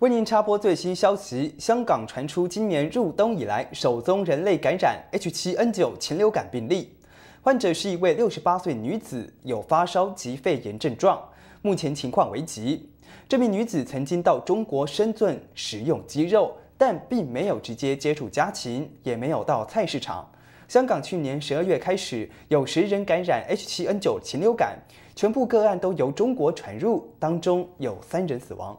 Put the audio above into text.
为您插播最新消息：香港传出今年入冬以来首宗人类感染 H7N9 禽流感病例，患者是一位六十八岁女子，有发烧及肺炎症状，目前情况危急。这名女子曾经到中国深圳食用鸡肉，但并没有直接接触家禽，也没有到菜市场。香港去年十二月开始有十人感染 H7N9 禽流感，全部个案都由中国传入，当中有三人死亡。